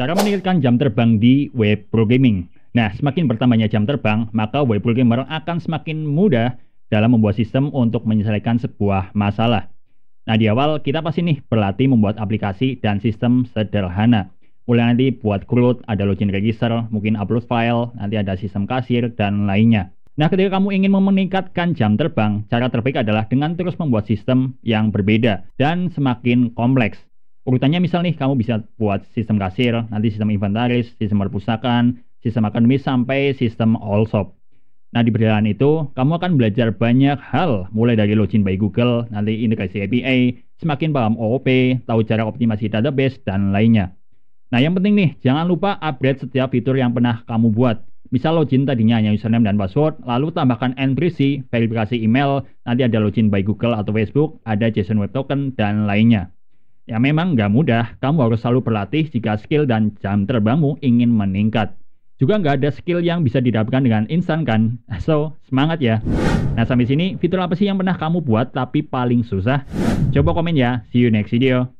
Cara meningkatkan jam terbang di web programming. Nah, semakin bertambahnya jam terbang, maka web programmer akan semakin mudah dalam membuat sistem untuk menyelesaikan sebuah masalah. Nah, di awal kita pasti nih berlatih membuat aplikasi dan sistem sederhana. Mulai nanti buat CRUD, ada login register, mungkin upload file, nanti ada sistem kasir, dan lainnya. Nah, ketika kamu ingin meningkatkan jam terbang, cara terbaik adalah dengan terus membuat sistem yang berbeda dan semakin kompleks urutannya misal nih kamu bisa buat sistem kasir, nanti sistem inventaris, sistem perpustakaan, sistem akademis sampai sistem all shop. Nah di perjalanan itu kamu akan belajar banyak hal mulai dari login by Google, nanti integrasi API, semakin paham OOP, tahu cara optimasi database dan lainnya. Nah yang penting nih jangan lupa upgrade setiap fitur yang pernah kamu buat. Misal login tadinya hanya username dan password, lalu tambahkan N3C, verifikasi email, nanti ada login by Google atau Facebook, ada JSON Web Token, dan lainnya. Ya memang nggak mudah, kamu harus selalu berlatih jika skill dan jam terbangmu ingin meningkat. Juga nggak ada skill yang bisa didapatkan dengan instan kan? So, semangat ya. Nah sampai sini, fitur apa sih yang pernah kamu buat tapi paling susah? Coba komen ya, see you next video.